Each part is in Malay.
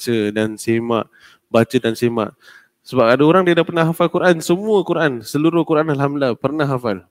baca dan simak baca dan simak sebab ada orang dia dah pernah hafal Quran semua Quran seluruh Quran alhamdulillah pernah hafal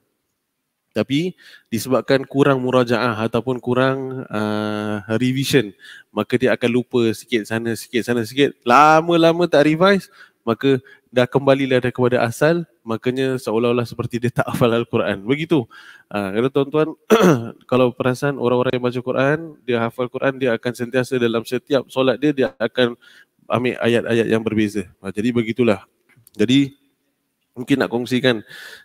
tapi disebabkan kurang murajaah ataupun kurang uh, revision maka dia akan lupa sikit sana sikit sana sikit lama-lama tak revise maka dah kembalilah dah kepada asal makanya seolah-olah seperti dia tak hafal Al-Quran begitu ha, kalau tuan-tuan kalau perasan orang-orang yang baca Quran dia hafal Quran dia akan sentiasa dalam setiap solat dia dia akan ambil ayat-ayat yang berbeza ha, jadi begitulah jadi mungkin nak kongsikan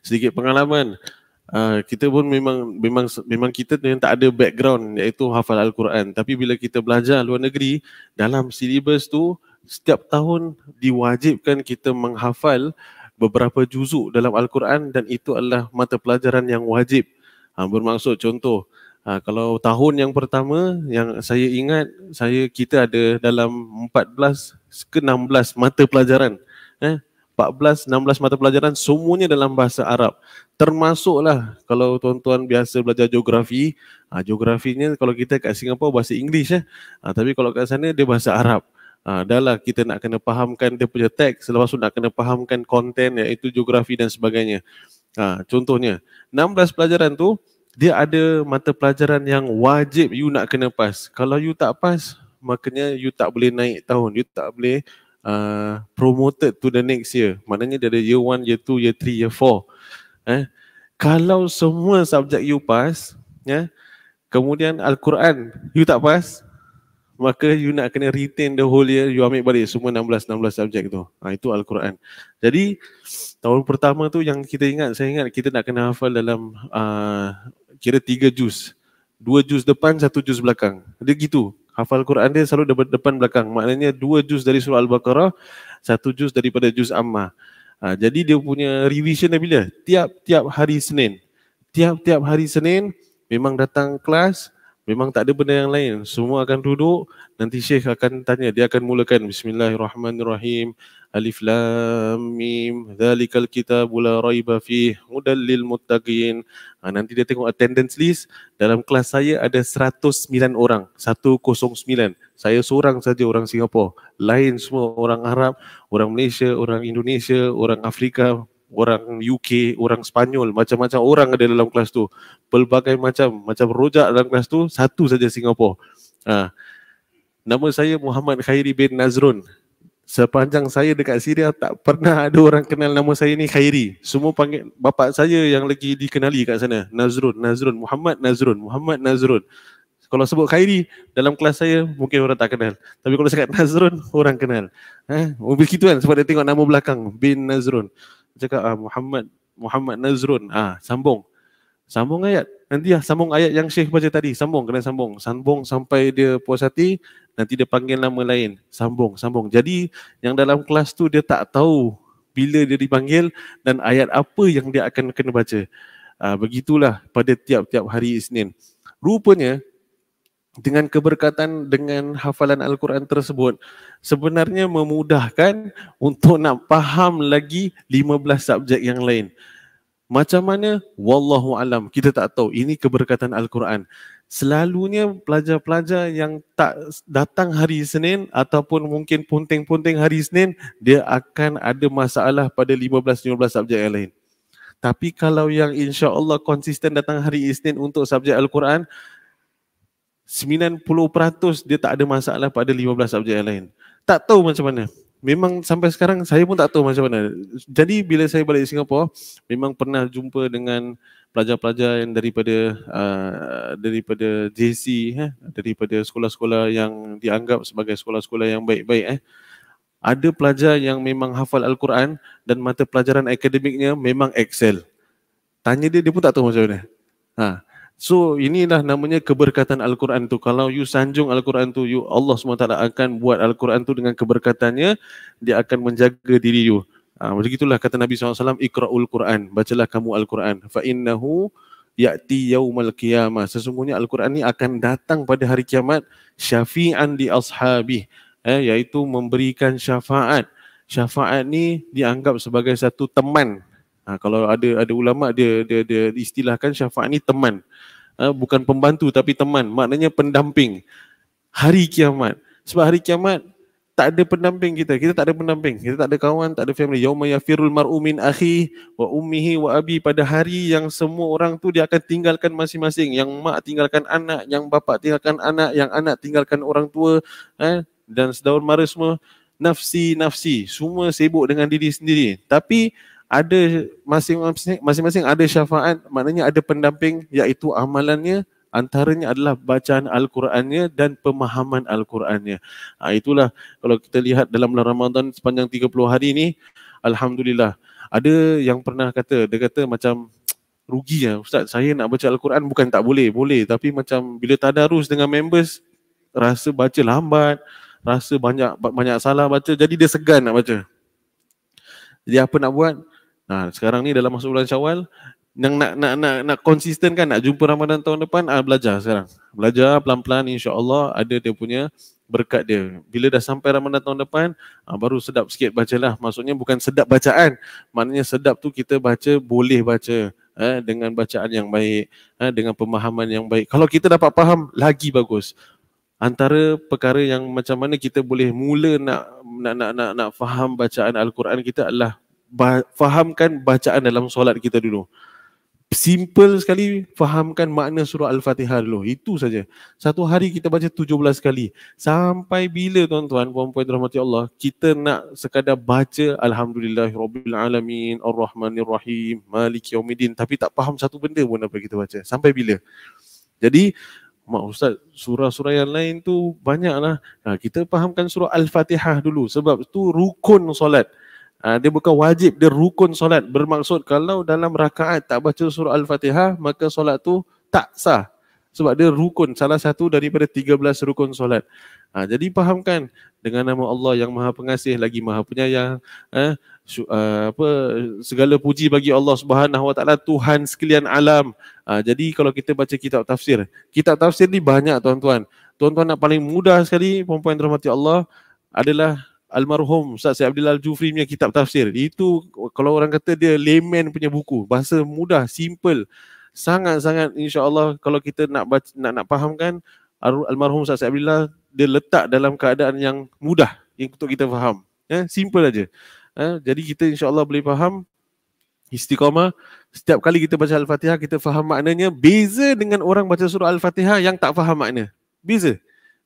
sedikit pengalaman Uh, kita pun memang memang memang kita yang tak ada background iaitu hafal al-Quran tapi bila kita belajar luar negeri dalam syllabus tu setiap tahun diwajibkan kita menghafal beberapa juzuk dalam Al-Quran dan itu adalah mata pelajaran yang wajib. Ha, bermaksud contoh, ha, kalau tahun yang pertama yang saya ingat, saya kita ada dalam 14 ke 16 mata pelajaran. Eh, 14, 16 mata pelajaran semuanya dalam bahasa Arab. Termasuklah kalau tuan-tuan biasa belajar geografi, ha, geografinya kalau kita kat Singapura bahasa English. Eh. Ya. Ha, tapi kalau kat sana dia bahasa Arab. Uh, dah lah kita nak kena fahamkan dia punya teks, selepas tu nak kena fahamkan konten iaitu geografi dan sebagainya. Uh, contohnya, 16 pelajaran tu, dia ada mata pelajaran yang wajib you nak kena pas. Kalau you tak pas, makanya you tak boleh naik tahun. You tak boleh uh, promoted to the next year. Maknanya dia ada year 1, year 2, year 3, year 4. Eh? Kalau semua subjek you pas, ya, kemudian Al-Quran you tak pas, maka you nak kena retain the whole year you ambil balik semua 16 16 subjek tu ha, itu al-Quran jadi tahun pertama tu yang kita ingat saya ingat kita nak kena hafal dalam uh, kira 3 juz 2 juz depan satu juz belakang dia gitu hafal Quran dia selalu de- depan belakang maknanya dua juz dari surah al-Baqarah satu juz daripada juz amma ha, jadi dia punya revision dia bila tiap-tiap hari Senin tiap-tiap hari Senin memang datang kelas Memang tak ada benda yang lain. Semua akan duduk. Nanti Syekh akan tanya. Dia akan mulakan. Bismillahirrahmanirrahim. Alif Lam Mim. Zalikal kitab la raiba fi. Mudallil muttaqin. Ha, nanti dia tengok attendance list. Dalam kelas saya ada 109 orang. 109. Saya seorang saja orang Singapura. Lain semua orang Arab, orang Malaysia, orang Indonesia, orang Afrika, orang UK, orang Spanyol, macam-macam orang ada dalam kelas tu. Pelbagai macam, macam rojak dalam kelas tu, satu saja Singapura. Ha. Nama saya Muhammad Khairi bin Nazrun. Sepanjang saya dekat Syria, tak pernah ada orang kenal nama saya ni Khairi. Semua panggil bapa saya yang lagi dikenali kat sana. Nazrun, Nazrun, Muhammad Nazrun, Muhammad Nazrun. Kalau sebut Khairi dalam kelas saya mungkin orang tak kenal. Tapi kalau cakap Nazrun orang kenal. Ha, eh? mungkin gitu kan sebab dia tengok nama belakang bin Nazrun cakap ah Muhammad Muhammad Nazrun ah sambung sambung ayat nanti ah sambung ayat yang Syekh baca tadi sambung kena sambung sambung sampai dia puas hati nanti dia panggil nama lain sambung sambung jadi yang dalam kelas tu dia tak tahu bila dia dipanggil dan ayat apa yang dia akan kena baca ah, begitulah pada tiap-tiap hari Isnin rupanya dengan keberkatan dengan hafalan Al-Quran tersebut sebenarnya memudahkan untuk nak faham lagi 15 subjek yang lain. Macam mana? Wallahu alam. Kita tak tahu. Ini keberkatan Al-Quran. Selalunya pelajar-pelajar yang tak datang hari Senin ataupun mungkin punting-punting hari Senin, dia akan ada masalah pada 15-15 subjek yang lain. Tapi kalau yang insya Allah konsisten datang hari Isnin untuk subjek Al-Quran, 90% dia tak ada masalah pada 15 subjek yang lain. Tak tahu macam mana. Memang sampai sekarang saya pun tak tahu macam mana. Jadi bila saya balik di Singapura, memang pernah jumpa dengan pelajar-pelajar yang daripada uh, daripada JC, eh, daripada sekolah-sekolah yang dianggap sebagai sekolah-sekolah yang baik-baik. Eh. Ada pelajar yang memang hafal Al-Quran dan mata pelajaran akademiknya memang excel. Tanya dia, dia pun tak tahu macam mana. Ha. So inilah namanya keberkatan Al-Quran tu. Kalau you sanjung Al-Quran tu, you Allah SWT akan buat Al-Quran tu dengan keberkatannya, dia akan menjaga diri you. Ha, ah, begitulah kata Nabi SAW, Iqra'ul Quran, bacalah kamu Al-Quran. Fa'innahu ya'ti yaumal qiyamah. Sesungguhnya Al-Quran ni akan datang pada hari kiamat syafi'an di ashabih. Eh, iaitu memberikan syafaat. Syafaat ni dianggap sebagai satu teman Ha, kalau ada ada ulama dia dia dia istilahkan syafaat ni teman. Ha, bukan pembantu tapi teman. Maknanya pendamping. Hari kiamat. Sebab hari kiamat tak ada pendamping kita. Kita tak ada pendamping. Kita tak ada kawan, tak ada family. Yauma yafirul mar'u min akhi wa ummihi wa abi pada hari yang semua orang tu dia akan tinggalkan masing-masing. Yang mak tinggalkan anak, yang bapa tinggalkan anak, yang anak tinggalkan orang tua, eh? dan sedaun mara semua nafsi nafsi semua sibuk dengan diri sendiri. Tapi ada masing-masing masing-masing ada syafaat maknanya ada pendamping iaitu amalannya antaranya adalah bacaan al-Qurannya dan pemahaman al-Qurannya. Ha, itulah kalau kita lihat dalam bulan Ramadan sepanjang 30 hari ini alhamdulillah ada yang pernah kata dia kata macam rugi ya ustaz saya nak baca al-Quran bukan tak boleh boleh tapi macam bila tadarus dengan members rasa baca lambat rasa banyak banyak salah baca jadi dia segan nak baca. Jadi apa nak buat? Ha, sekarang ni dalam masa bulan Syawal, yang nak nak nak nak konsisten kan nak jumpa Ramadan tahun depan, ha, belajar sekarang. Belajar pelan-pelan insya-Allah ada dia punya berkat dia. Bila dah sampai Ramadan tahun depan, ha, baru sedap sikit bacalah. Maksudnya bukan sedap bacaan, maknanya sedap tu kita baca boleh baca eh, dengan bacaan yang baik, eh, dengan pemahaman yang baik. Kalau kita dapat faham lagi bagus. Antara perkara yang macam mana kita boleh mula nak nak nak nak, nak faham bacaan al-Quran kita adalah fahamkan bacaan dalam solat kita dulu. Simple sekali fahamkan makna surah Al-Fatihah dulu. Itu saja. Satu hari kita baca 17 kali. Sampai bila tuan-tuan, puan-puan rahmati Allah, kita nak sekadar baca Alhamdulillah, Rabbil Alamin, Ar-Rahmanir Rahim, Malik Yaumidin. Tapi tak faham satu benda pun apa kita baca. Sampai bila? Jadi, Mak Ustaz, surah-surah yang lain tu banyaklah. Nah, ha, kita fahamkan surah Al-Fatihah dulu. Sebab tu rukun solat. Uh, dia bukan wajib, dia rukun solat. Bermaksud kalau dalam rakaat tak baca surah Al-Fatihah, maka solat tu tak sah. Sebab dia rukun, salah satu daripada 13 rukun solat. Uh, jadi fahamkan dengan nama Allah yang maha pengasih lagi maha penyayang. Eh, uh, apa, segala puji bagi Allah Subhanahu Wa Tuhan sekalian alam. Uh, jadi kalau kita baca kitab tafsir, kitab tafsir ni banyak tuan-tuan. Tuan-tuan nak paling mudah sekali, perempuan yang Allah, adalah almarhum Ustaz Syed Abdul Al-Jufri punya kitab tafsir. Itu kalau orang kata dia layman punya buku, bahasa mudah, simple. Sangat-sangat insya-Allah kalau kita nak baca, nak nak fahamkan almarhum Ustaz Syed Abdul dia letak dalam keadaan yang mudah yang untuk kita faham. Ya, simple aja. Ya, jadi kita insya-Allah boleh faham istiqamah setiap kali kita baca al-Fatihah kita faham maknanya beza dengan orang baca surah al-Fatihah yang tak faham makna. Beza.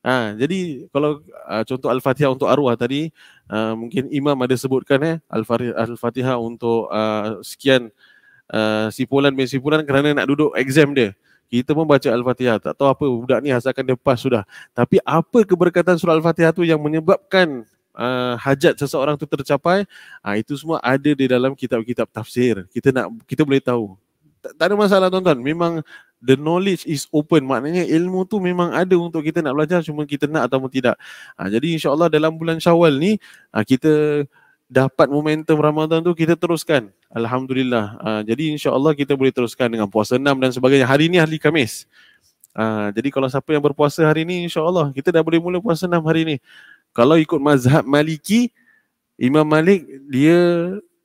Ha, jadi kalau uh, contoh Al-Fatihah untuk arwah tadi, uh, mungkin Imam ada sebutkan eh, Al-Fatihah untuk uh, sekian uh, sipulan bin sipulan kerana nak duduk exam dia. Kita pun baca Al-Fatihah, tak tahu apa budak ni asalkan dia pas sudah. Tapi apa keberkatan surah Al-Fatihah tu yang menyebabkan uh, hajat seseorang tu tercapai, uh, itu semua ada di dalam kitab-kitab tafsir. Kita nak kita boleh tahu tak ada masalah tuan-tuan. Memang the knowledge is open. Maknanya ilmu tu memang ada untuk kita nak belajar cuma kita nak ataupun tidak. Ha, jadi Allah dalam bulan syawal ni ha, kita dapat momentum Ramadan tu kita teruskan. Alhamdulillah. Ha, jadi Allah kita boleh teruskan dengan puasa enam dan sebagainya. Hari ni hari kamis. Ha, jadi kalau siapa yang berpuasa hari ni Allah kita dah boleh mula puasa enam hari ni. Kalau ikut mazhab maliki, Imam Malik dia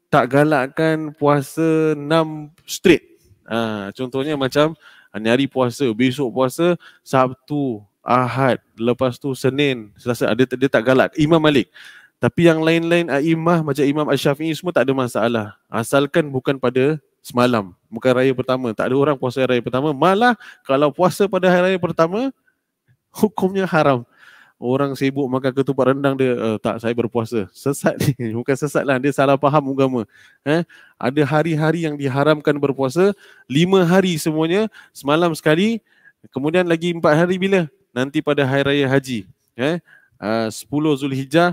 tak galakkan puasa enam straight. Ha, contohnya macam ah, ni hari puasa, besok puasa, Sabtu, Ahad, lepas tu Senin, Selasa ada ah, dia tak galak. Imam Malik. Tapi yang lain-lain ah, imam macam Imam Al-Syafi'i semua tak ada masalah. Asalkan bukan pada semalam, bukan raya pertama. Tak ada orang puasa raya pertama. Malah kalau puasa pada hari raya pertama, hukumnya haram orang sibuk makan ketupat rendang dia uh, tak saya berpuasa sesat ni bukan sesat lah dia salah faham agama eh ada hari-hari yang diharamkan berpuasa lima hari semuanya semalam sekali kemudian lagi empat hari bila nanti pada hari raya haji eh, eh uh, 10 Zulhijjah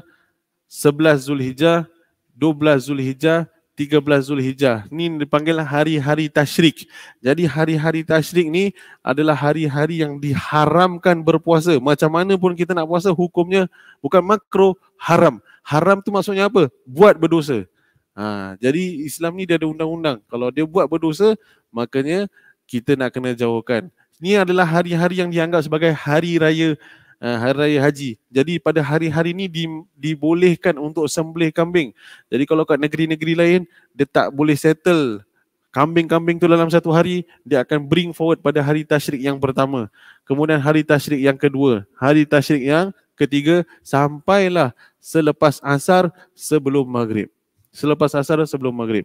11 Zulhijjah 12 Zulhijjah 13 Zulhijjah. Ini dipanggil hari-hari tashrik. Jadi hari-hari tashrik ni adalah hari-hari yang diharamkan berpuasa. Macam mana pun kita nak puasa, hukumnya bukan makro, haram. Haram tu maksudnya apa? Buat berdosa. Ha, jadi Islam ni dia ada undang-undang. Kalau dia buat berdosa, makanya kita nak kena jauhkan. Ini adalah hari-hari yang dianggap sebagai hari raya Eh, hari raya haji. Jadi pada hari-hari ni di, dibolehkan untuk sembelih kambing. Jadi kalau kat negeri-negeri lain dia tak boleh settle kambing-kambing tu dalam satu hari, dia akan bring forward pada hari tashrik yang pertama. Kemudian hari tashrik yang kedua, hari tashrik yang ketiga sampailah selepas asar sebelum maghrib. Selepas asar sebelum maghrib.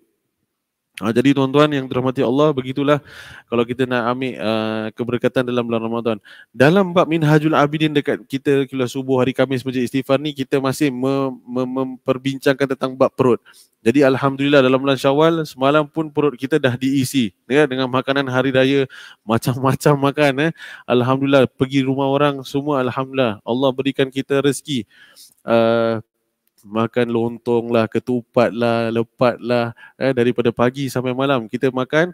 Ha, jadi tuan-tuan yang dirahmati Allah begitulah kalau kita nak ambil uh, keberkatan dalam bulan Ramadan. Dalam bab Minhajul Abidin dekat kita kilas subuh hari Kamis Masjid Istighfar ni kita masih mem- memperbincangkan tentang bab perut. Jadi alhamdulillah dalam bulan Syawal semalam pun perut kita dah diisi ya, dengan makanan hari raya macam-macam makan eh. Alhamdulillah pergi rumah orang semua alhamdulillah Allah berikan kita rezeki. Uh, makan lontong lah, ketupat lah, lepat lah eh, daripada pagi sampai malam kita makan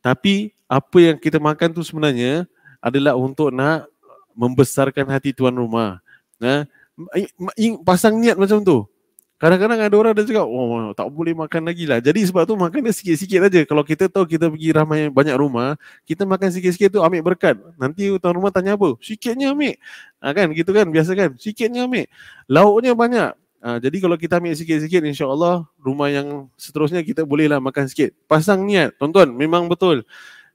tapi apa yang kita makan tu sebenarnya adalah untuk nak membesarkan hati tuan rumah. Nah, eh, pasang niat macam tu. Kadang-kadang ada orang ada cakap, oh, tak boleh makan lagi lah. Jadi sebab tu makan dia sikit-sikit aja. Kalau kita tahu kita pergi ramai banyak rumah, kita makan sikit-sikit tu ambil berkat. Nanti tuan rumah tanya apa? Sikitnya ambil. Ah, ha, kan? Gitu kan? Biasa kan? Sikitnya ambil. Lauknya banyak. Ah, jadi kalau kita ambil sikit-sikit insyaAllah rumah yang seterusnya kita bolehlah makan sikit. Pasang niat, tuan-tuan memang betul.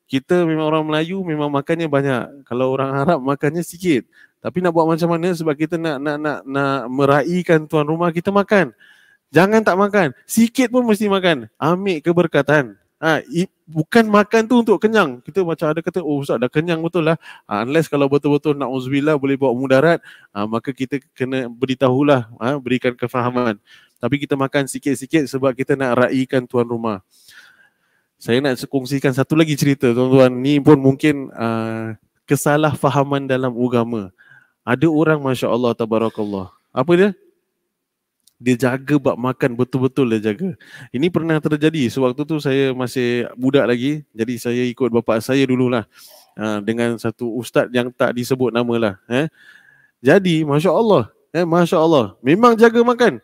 Kita memang orang Melayu memang makannya banyak. Kalau orang Arab makannya sikit. Tapi nak buat macam mana sebab kita nak nak nak nak meraihkan tuan rumah kita makan. Jangan tak makan. Sikit pun mesti makan. Ambil keberkatan. Ha, i, bukan makan tu untuk kenyang. Kita macam ada kata, oh Ustaz dah kenyang betul lah. Ha, unless kalau betul-betul nak uzbillah boleh bawa mudarat, ha, maka kita kena beritahulah, ha, berikan kefahaman. Tapi kita makan sikit-sikit sebab kita nak raikan tuan rumah. Saya nak kongsikan satu lagi cerita tuan-tuan. Ni pun mungkin uh, kesalahfahaman dalam agama. Ada orang, Masya Allah, Tabarakallah. Apa dia? dia jaga bab makan betul-betul dia jaga. Ini pernah terjadi sewaktu tu saya masih budak lagi. Jadi saya ikut bapa saya dululah. Ha, dengan satu ustaz yang tak disebut namalah. Eh. Jadi Masya Allah. Eh, ha, Masya Allah. Memang jaga makan.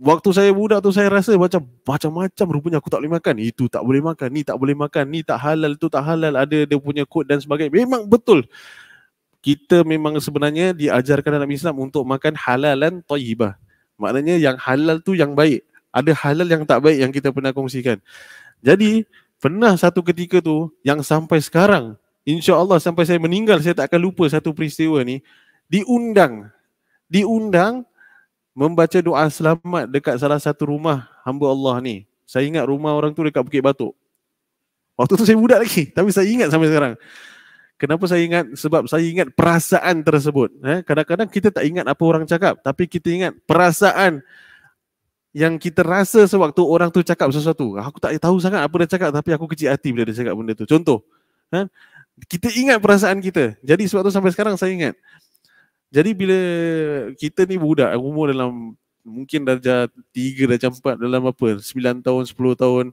Waktu saya budak tu saya rasa macam macam-macam rupanya aku tak boleh makan. Itu tak boleh makan. Ni tak boleh makan. Ni tak halal. Itu tak halal. Ada dia punya kod dan sebagainya. Memang betul. Kita memang sebenarnya diajarkan dalam Islam untuk makan halalan tayyibah. Maknanya yang halal tu yang baik. Ada halal yang tak baik yang kita pernah kongsikan. Jadi pernah satu ketika tu yang sampai sekarang insya-Allah sampai saya meninggal saya tak akan lupa satu peristiwa ni diundang diundang membaca doa selamat dekat salah satu rumah hamba Allah ni. Saya ingat rumah orang tu dekat Bukit Batok. Waktu tu saya budak lagi tapi saya ingat sampai sekarang. Kenapa saya ingat? Sebab saya ingat perasaan tersebut. Eh? kadang-kadang kita tak ingat apa orang cakap, tapi kita ingat perasaan yang kita rasa sewaktu orang tu cakap sesuatu. Aku tak tahu sangat apa dia cakap, tapi aku kecil hati bila dia cakap benda tu. Contoh, eh? kita ingat perasaan kita. Jadi sebab tu sampai sekarang saya ingat. Jadi bila kita ni budak, umur dalam mungkin darjah 3, darjah 4, dalam apa, 9 tahun, 10 tahun,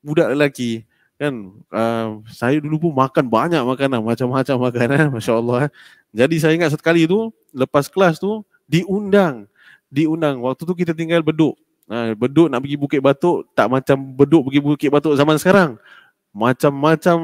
budak lelaki, kan uh, saya dulu pun makan banyak makanan macam-macam makanan eh, masya Allah eh. jadi saya ingat sekali tu lepas kelas tu diundang diundang waktu tu kita tinggal beduk uh, beduk nak pergi bukit batuk tak macam beduk pergi bukit batuk zaman sekarang macam-macam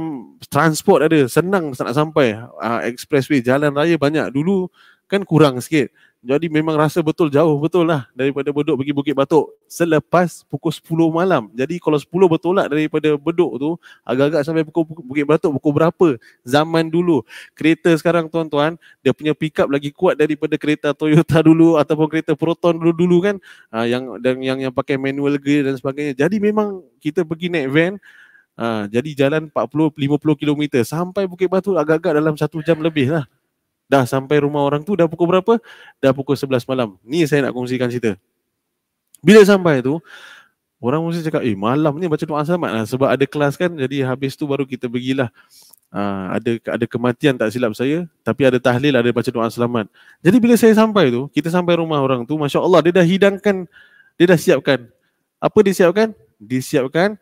transport ada senang nak sampai uh, expressway jalan raya banyak dulu kan kurang sikit jadi memang rasa betul jauh betul lah daripada Bedok pergi Bukit Batok selepas pukul 10 malam. Jadi kalau 10 bertolak daripada Bedok tu agak-agak sampai pukul Bukit Batok pukul berapa? Zaman dulu. Kereta sekarang tuan-tuan dia punya pick up lagi kuat daripada kereta Toyota dulu ataupun kereta Proton dulu-dulu kan ha, yang dan yang yang pakai manual gear dan sebagainya. Jadi memang kita pergi naik van ha, jadi jalan 40 50 km sampai Bukit Batok agak-agak dalam satu jam lebih lah dah sampai rumah orang tu dah pukul berapa? Dah pukul 11 malam. Ni saya nak kongsikan cerita. Bila sampai tu, orang mesti cakap, eh malam ni baca doa selamat lah. Sebab ada kelas kan, jadi habis tu baru kita pergilah. Ha, ada ada kematian tak silap saya, tapi ada tahlil, ada baca doa selamat. Jadi bila saya sampai tu, kita sampai rumah orang tu, Masya Allah dia dah hidangkan, dia dah siapkan. Apa disiapkan? Disiapkan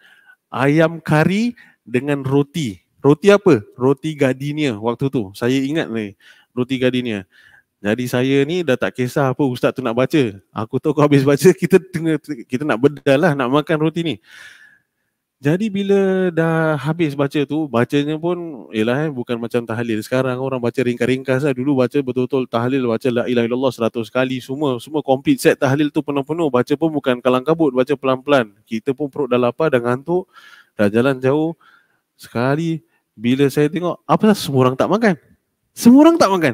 ayam kari dengan roti. Roti apa? Roti gardenia waktu tu. Saya ingat ni roti gardenia. Ya. Jadi saya ni dah tak kisah apa ustaz tu nak baca. Aku tahu kau habis baca kita tengah kita nak bedal lah nak makan roti ni. Jadi bila dah habis baca tu, bacanya pun ialah eh, bukan macam tahlil. Sekarang orang baca ringkas-ringkas lah. Dulu baca betul-betul tahlil, baca la ilaha illallah seratus kali. Semua semua komplit. set tahlil tu penuh-penuh. Baca pun bukan kalang kabut, baca pelan-pelan. Kita pun perut dah lapar, dah ngantuk, dah jalan jauh. Sekali bila saya tengok, apa semua orang tak makan? Semua orang tak makan.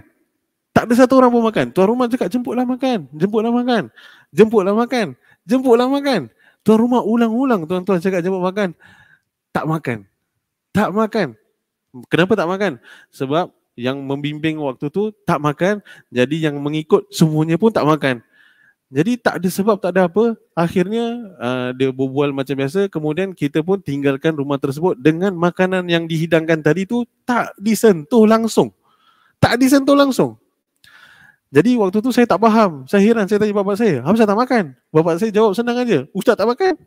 Tak ada satu orang pun makan. Tuan rumah cakap jemputlah makan. Jemputlah makan. Jemputlah makan. Jemputlah makan. Tuan rumah ulang-ulang tuan-tuan cakap jemput makan. Tak makan. Tak makan. Kenapa tak makan? Sebab yang membimbing waktu tu tak makan. Jadi yang mengikut semuanya pun tak makan. Jadi tak ada sebab, tak ada apa. Akhirnya uh, dia berbual macam biasa. Kemudian kita pun tinggalkan rumah tersebut dengan makanan yang dihidangkan tadi tu tak disentuh langsung tak disentuh langsung. Jadi waktu tu saya tak faham. Saya heran, saya tanya bapak saya, apa saya tak makan? Bapak saya jawab senang aja. Ustaz tak makan?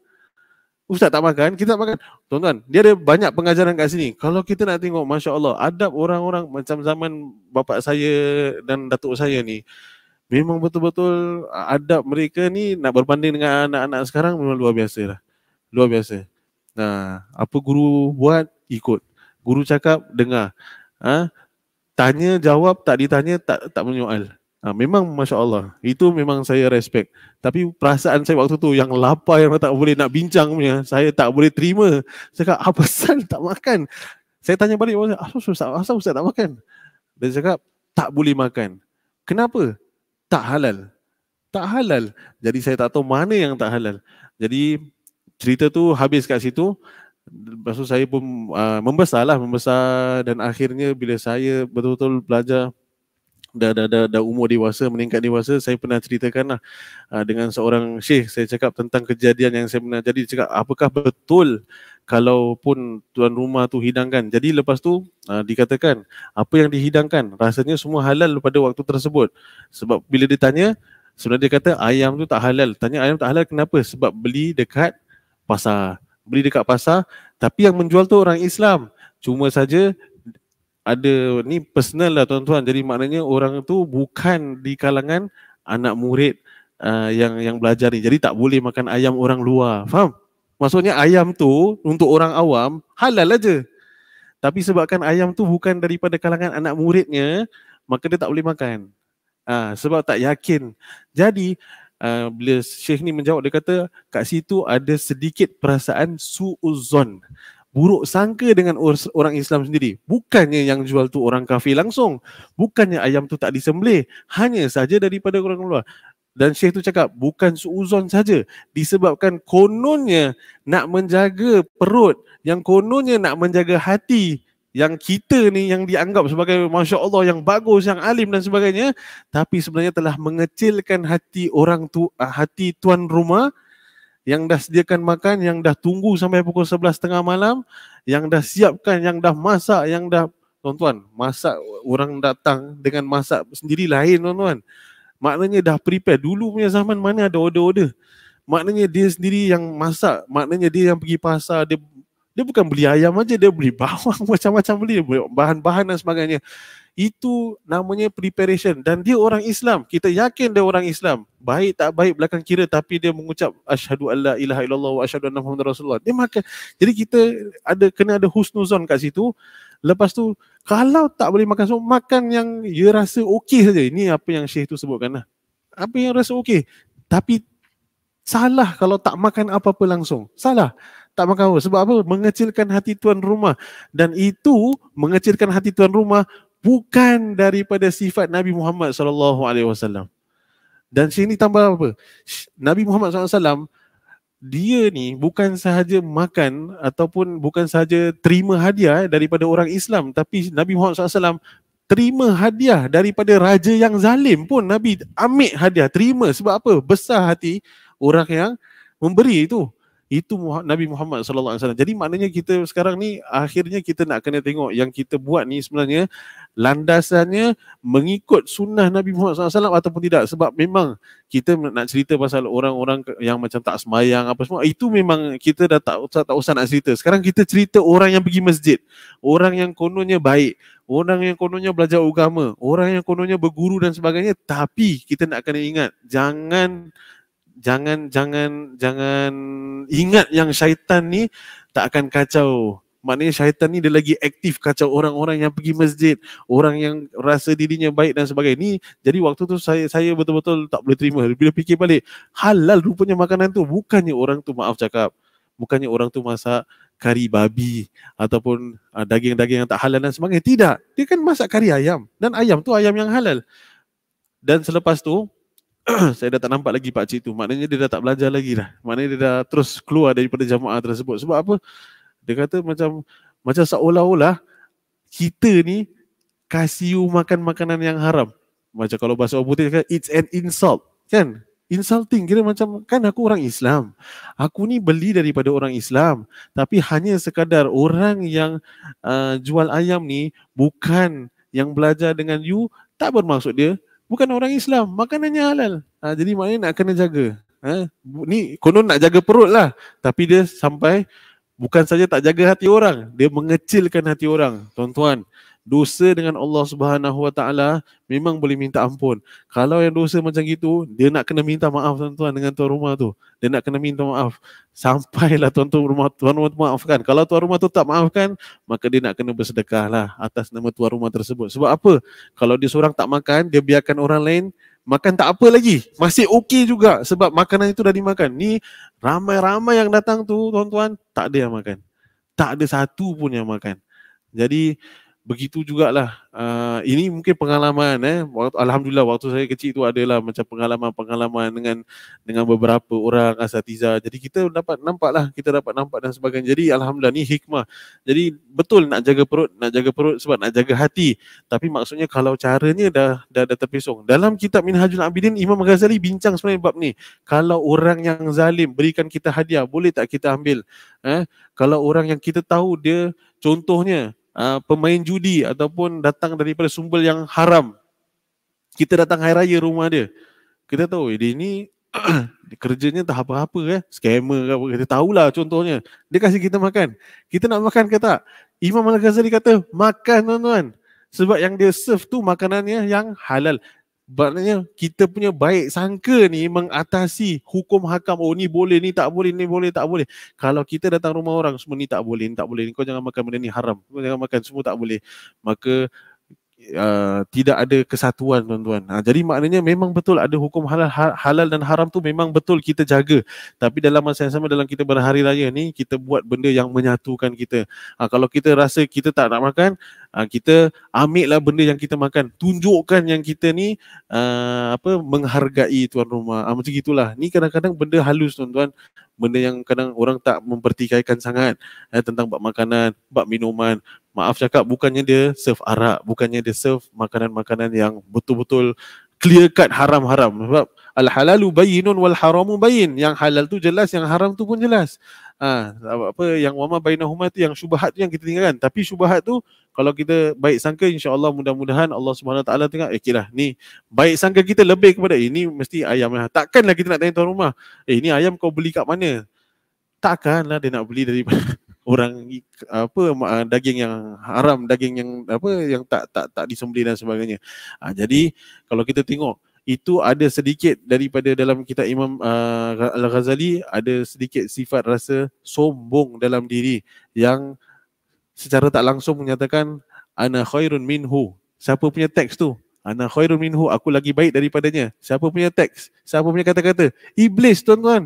Ustaz tak makan, kita tak makan. Tuan-tuan, dia ada banyak pengajaran kat sini. Kalau kita nak tengok, Masya Allah, adab orang-orang macam zaman bapak saya dan datuk saya ni, memang betul-betul adab mereka ni nak berbanding dengan anak-anak sekarang memang luar biasa lah. Luar biasa. Nah, apa guru buat, ikut. Guru cakap, dengar. Ha? tanya jawab tak ditanya tak tak menyoal. Ha, memang Masya Allah. Itu memang saya respect. Tapi perasaan saya waktu tu yang lapar yang tak boleh nak bincang punya. Saya tak boleh terima. Saya kata, apa san tak makan? Saya tanya balik, apa susah? Apa susah tak makan? Dan saya kata tak boleh makan. Kenapa? Tak halal. Tak halal. Jadi saya tak tahu mana yang tak halal. Jadi cerita tu habis kat situ lepas tu saya pun uh, ah, membesarlah membesar dan akhirnya bila saya betul-betul belajar dah dah dah, dah umur dewasa meningkat dewasa saya pernah ceritakanlah uh, ah, dengan seorang syekh saya cakap tentang kejadian yang saya pernah jadi cakap apakah betul kalau pun tuan rumah tu hidangkan jadi lepas tu uh, dikatakan apa yang dihidangkan rasanya semua halal pada waktu tersebut sebab bila ditanya sebenarnya dia kata ayam tu tak halal tanya ayam tak halal kenapa sebab beli dekat pasar beli dekat pasar tapi yang menjual tu orang Islam cuma saja ada ni personal lah tuan-tuan jadi maknanya orang tu bukan di kalangan anak murid uh, yang yang belajar ni jadi tak boleh makan ayam orang luar faham maksudnya ayam tu untuk orang awam halal aja tapi sebabkan ayam tu bukan daripada kalangan anak muridnya maka dia tak boleh makan uh, sebab tak yakin jadi Ah, bila Syekh ni menjawab dia kata kat situ ada sedikit perasaan suuzon buruk sangka dengan orang Islam sendiri. Bukannya yang jual tu orang kafir langsung. Bukannya ayam tu tak disembelih. Hanya saja daripada orang luar. Dan Syekh tu cakap, bukan suuzon saja. Disebabkan kononnya nak menjaga perut. Yang kononnya nak menjaga hati yang kita ni yang dianggap sebagai Masya Allah yang bagus, yang alim dan sebagainya tapi sebenarnya telah mengecilkan hati orang tu, ah, hati tuan rumah yang dah sediakan makan, yang dah tunggu sampai pukul 11.30 malam, yang dah siapkan, yang dah masak, yang dah tuan-tuan, masak orang datang dengan masak sendiri lain tuan-tuan maknanya dah prepare, dulu punya zaman mana ada order-order maknanya dia sendiri yang masak, maknanya dia yang pergi pasar, dia dia bukan beli ayam aja dia beli bawang macam-macam beli bahan-bahan dan sebagainya itu namanya preparation dan dia orang Islam kita yakin dia orang Islam baik tak baik belakang kira tapi dia mengucap asyhadu alla ilaha illallah wa asyhadu anna muhammadar rasulullah dia makan jadi kita ada kena ada husnuzon kat situ lepas tu kalau tak boleh makan semua, makan yang dia rasa okey saja. Ini apa yang Syekh tu sebutkan lah. Apa yang rasa okey. Tapi salah kalau tak makan apa-apa langsung. Salah tak makan apa. Sebab apa? Mengecilkan hati tuan rumah. Dan itu mengecilkan hati tuan rumah bukan daripada sifat Nabi Muhammad sallallahu alaihi wasallam. Dan sini tambah apa? Nabi Muhammad SAW, dia ni bukan sahaja makan ataupun bukan sahaja terima hadiah daripada orang Islam. Tapi Nabi Muhammad SAW terima hadiah daripada raja yang zalim pun. Nabi ambil hadiah, terima. Sebab apa? Besar hati orang yang memberi itu itu Nabi Muhammad SAW. Jadi maknanya kita sekarang ni akhirnya kita nak kena tengok yang kita buat ni sebenarnya landasannya mengikut sunnah Nabi Muhammad SAW alaihi wasallam ataupun tidak sebab memang kita nak cerita pasal orang-orang yang macam tak semayang apa semua itu memang kita dah tak usah tak usah nak cerita. Sekarang kita cerita orang yang pergi masjid, orang yang kononnya baik, orang yang kononnya belajar agama, orang yang kononnya berguru dan sebagainya tapi kita nak kena ingat jangan jangan jangan jangan ingat yang syaitan ni tak akan kacau. Maknanya syaitan ni dia lagi aktif kacau orang-orang yang pergi masjid, orang yang rasa dirinya baik dan sebagainya. Ni, jadi waktu tu saya saya betul-betul tak boleh terima. Bila fikir balik, halal rupanya makanan tu. Bukannya orang tu, maaf cakap, bukannya orang tu masak kari babi ataupun uh, daging-daging yang tak halal dan sebagainya. Tidak. Dia kan masak kari ayam. Dan ayam tu ayam yang halal. Dan selepas tu, saya dah tak nampak lagi pak cik tu. Maknanya dia dah tak belajar lagi dah. Maknanya dia dah terus keluar daripada jamaah tersebut. Sebab apa? Dia kata macam macam seolah-olah kita ni kasih you makan makanan yang haram. Macam kalau bahasa orang putih, it's an insult. Kan? Insulting. Kira macam, kan aku orang Islam. Aku ni beli daripada orang Islam. Tapi hanya sekadar orang yang uh, jual ayam ni bukan yang belajar dengan you, tak bermaksud dia bukan orang Islam, makanannya halal. Ha, jadi maknanya nak kena jaga. Ha, ni konon nak jaga perut lah. Tapi dia sampai bukan saja tak jaga hati orang, dia mengecilkan hati orang. Tuan-tuan, dosa dengan Allah Subhanahu Wa Taala memang boleh minta ampun. Kalau yang dosa macam itu, dia nak kena minta maaf tuan-tuan dengan tuan rumah tu. Dia nak kena minta maaf. Sampailah tuan-tuan rumah tuan rumah tu maafkan. Kalau tuan rumah tu tak maafkan, maka dia nak kena bersedekah lah atas nama tuan rumah tersebut. Sebab apa? Kalau dia seorang tak makan, dia biarkan orang lain makan tak apa lagi. Masih okey juga sebab makanan itu dah dimakan. Ni ramai-ramai yang datang tu tuan-tuan, tak ada yang makan. Tak ada satu pun yang makan. Jadi, begitu jugalah. Uh, ini mungkin pengalaman eh. Alhamdulillah waktu saya kecil itu adalah macam pengalaman-pengalaman dengan dengan beberapa orang asatiza. Jadi kita dapat nampak lah. Kita dapat nampak dan sebagainya. Jadi Alhamdulillah ni hikmah. Jadi betul nak jaga perut, nak jaga perut sebab nak jaga hati. Tapi maksudnya kalau caranya dah dah, dah terpesong. Dalam kitab Minhajul Abidin, Imam Ghazali bincang sebenarnya bab ni. Kalau orang yang zalim berikan kita hadiah, boleh tak kita ambil? Eh? Kalau orang yang kita tahu dia contohnya Uh, pemain judi ataupun datang daripada sumber yang haram. Kita datang hari raya rumah dia. Kita tahu eh, dia ni kerjanya tak apa-apa eh. Scammer ke apa. Kita tahulah contohnya. Dia kasih kita makan. Kita nak makan ke tak? Imam Al-Ghazali kata, makan tuan-tuan. Sebab yang dia serve tu makanannya yang halal maknanya kita punya baik sangka ni mengatasi hukum hakam oh ni boleh ni tak boleh ni boleh tak boleh kalau kita datang rumah orang semua ni tak boleh ni tak boleh kau jangan makan benda ni haram kau jangan makan semua tak boleh maka uh, tidak ada kesatuan tuan-tuan ha, jadi maknanya memang betul ada hukum halal ha, halal dan haram tu memang betul kita jaga tapi dalam masa yang sama dalam kita berhari raya ni kita buat benda yang menyatukan kita ha, kalau kita rasa kita tak nak makan Ah, kita ambil lah benda yang kita makan. Tunjukkan yang kita ni uh, apa menghargai tuan rumah. Uh, macam itulah. Ni kadang-kadang benda halus tuan-tuan. Benda yang kadang orang tak mempertikaikan sangat eh, tentang bab makanan, bab minuman. Maaf cakap bukannya dia serve arak. Bukannya dia serve makanan-makanan yang betul-betul clear cut haram-haram. Sebab al halalu bayyinun wal haramu bayyin yang halal tu jelas yang haram tu pun jelas ha, apa yang wama bainahuma tu yang syubhat tu yang kita tinggalkan tapi syubhat tu kalau kita baik sangka insyaallah mudah-mudahan Allah Subhanahu Wa Taala tengok eh kira lah, ni baik sangka kita lebih kepada eh, ini eh, mesti ayam lah takkanlah kita nak tanya tuan rumah eh ni ayam kau beli kat mana takkanlah dia nak beli dari orang apa daging yang haram daging yang apa yang tak tak tak disembelih dan sebagainya ha, jadi kalau kita tengok itu ada sedikit daripada dalam kitab Imam uh, Al-Ghazali ada sedikit sifat rasa sombong dalam diri yang secara tak langsung menyatakan ana khairun minhu. Siapa punya teks tu? Ana khairun minhu, aku lagi baik daripadanya. Siapa punya teks? Siapa punya kata-kata? Iblis tuan-tuan.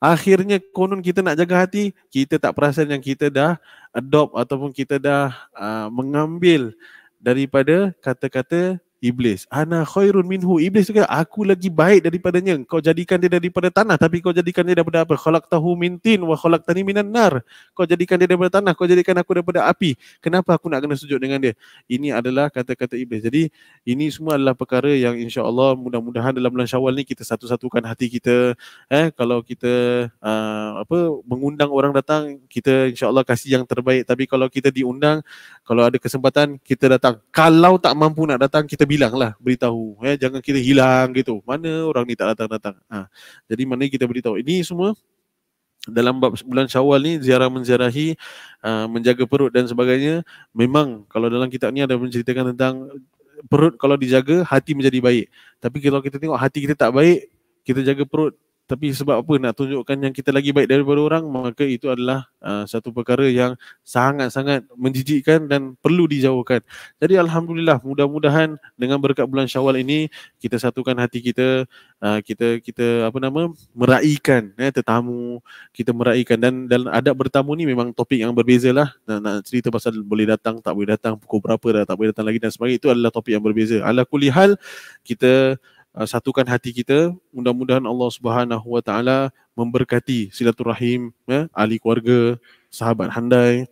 Akhirnya konon kita nak jaga hati, kita tak perasan yang kita dah adopt ataupun kita dah uh, mengambil daripada kata-kata iblis ana khairun minhu iblis tu kata aku lagi baik daripadanya kau jadikan dia daripada tanah tapi kau jadikan dia daripada apa khalaqtahu min tin wa khalaqtani minan nar kau jadikan dia daripada tanah kau jadikan aku daripada api kenapa aku nak kena sujud dengan dia ini adalah kata-kata iblis jadi ini semua adalah perkara yang insya Allah mudah-mudahan dalam bulan Syawal ni kita satu-satukan hati kita eh kalau kita uh, apa mengundang orang datang kita insya Allah kasih yang terbaik tapi kalau kita diundang kalau ada kesempatan kita datang kalau tak mampu nak datang kita bilang lah, beritahu. Eh, jangan kita hilang gitu. Mana orang ni tak datang-datang. Ha. Jadi mana kita beritahu. Ini semua dalam bab bulan syawal ni ziarah menziarahi uh, menjaga perut dan sebagainya memang kalau dalam kitab ni ada menceritakan tentang perut kalau dijaga hati menjadi baik tapi kalau kita tengok hati kita tak baik kita jaga perut tapi sebab apa nak tunjukkan yang kita lagi baik daripada orang maka itu adalah uh, satu perkara yang sangat-sangat menjijikkan dan perlu dijauhkan. Jadi alhamdulillah mudah-mudahan dengan berkat bulan Syawal ini kita satukan hati kita uh, kita kita apa nama meraikan ya eh, tetamu kita meraikan dan dan adab bertamu ni memang topik yang berbezalah nak, nak cerita pasal boleh datang tak boleh datang pukul berapa dah tak boleh datang lagi dan sebagainya itu adalah topik yang berbeza. Ala kulli hal kita Eh, satukan hati kita mudah-mudahan Allah Subhanahu Wa Taala memberkati silaturahim ya ahli keluarga sahabat handai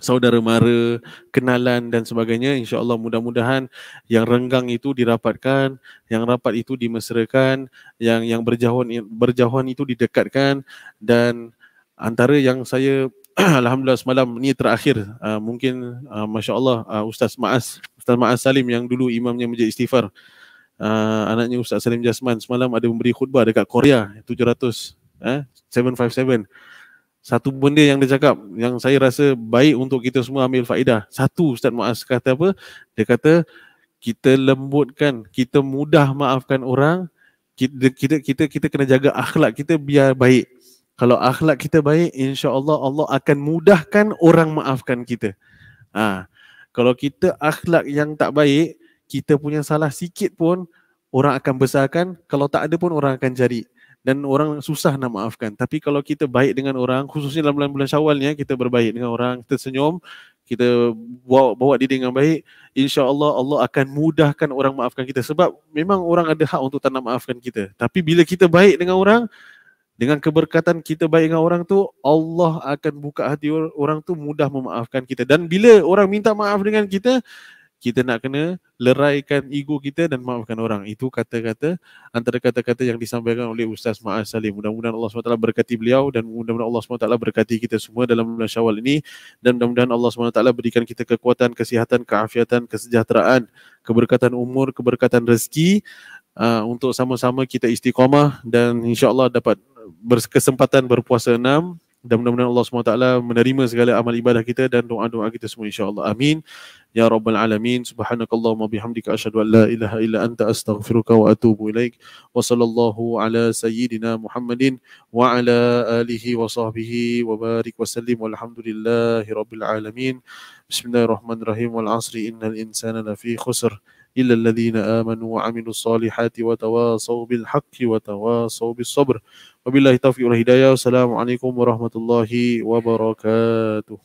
saudara mara kenalan dan sebagainya insyaallah mudah-mudahan yang renggang itu dirapatkan yang rapat itu dimesrakan yang yang berjauhan berjauhan itu didekatkan dan antara yang saya alhamdulillah semalam ni terakhir eh, mungkin uh, eh, masyaallah ustaz Maas ustaz Maas Salim yang dulu imamnya Masjid Istighfar uh, anaknya Ustaz Salim Jasman semalam ada memberi khutbah dekat Korea 700 eh 757 satu benda yang dia cakap yang saya rasa baik untuk kita semua ambil faedah satu Ustaz Muaz kata apa dia kata kita lembutkan kita mudah maafkan orang kita kita kita, kita kena jaga akhlak kita biar baik kalau akhlak kita baik insyaallah Allah akan mudahkan orang maafkan kita ha. kalau kita akhlak yang tak baik kita punya salah sikit pun orang akan besarkan kalau tak ada pun orang akan cari dan orang susah nak maafkan tapi kalau kita baik dengan orang khususnya dalam bulan-bulan Syawal ni kita berbaik dengan orang kita senyum kita bawa, bawa diri dengan baik insyaallah Allah akan mudahkan orang maafkan kita sebab memang orang ada hak untuk tak maafkan kita tapi bila kita baik dengan orang dengan keberkatan kita baik dengan orang tu Allah akan buka hati orang tu mudah memaafkan kita dan bila orang minta maaf dengan kita kita nak kena leraikan ego kita dan maafkan orang. Itu kata-kata antara kata-kata yang disampaikan oleh Ustaz Ma'al Salim. Mudah-mudahan Allah SWT berkati beliau dan mudah-mudahan Allah SWT berkati kita semua dalam bulan syawal ini. Dan mudah-mudahan Allah SWT berikan kita kekuatan, kesihatan, keafiatan, kesejahteraan, keberkatan umur, keberkatan rezeki uh, untuk sama-sama kita istiqamah dan insyaAllah dapat berkesempatan berpuasa enam dan mudah-mudahan Allah SWT menerima segala amal ibadah kita dan doa-doa kita semua insyaAllah. Amin. Ya Rabbal Alamin. Subhanakallahumma bihamdika ashadu an la ilaha illa anta astaghfiruka wa atubu ilaik. Wa sallallahu ala sayyidina Muhammadin wa ala alihi wa sahbihi wa barik wa sallim walhamdulillahi rabbil alamin. Bismillahirrahmanirrahim wal asri innal insana lafi khusr. إلا الذين آمنوا وعملوا الصالحات وتواصوا بالحق وتواصوا بالصبر وبالله التوفيق والهداية والسلام عليكم ورحمة الله وبركاته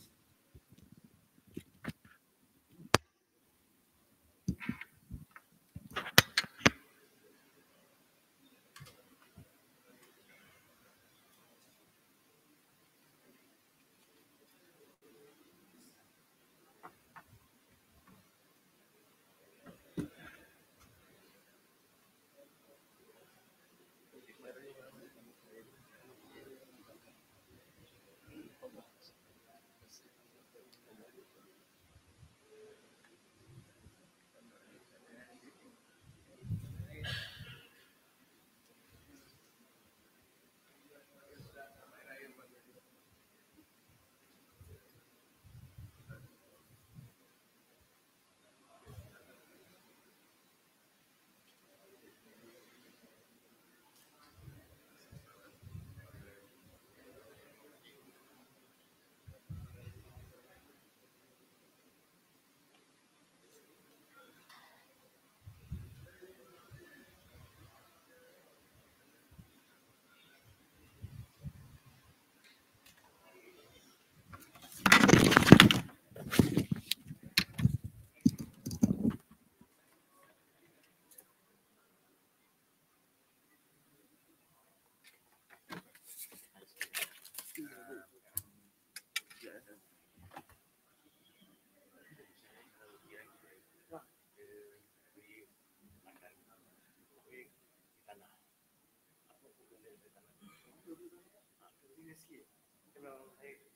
well, hey,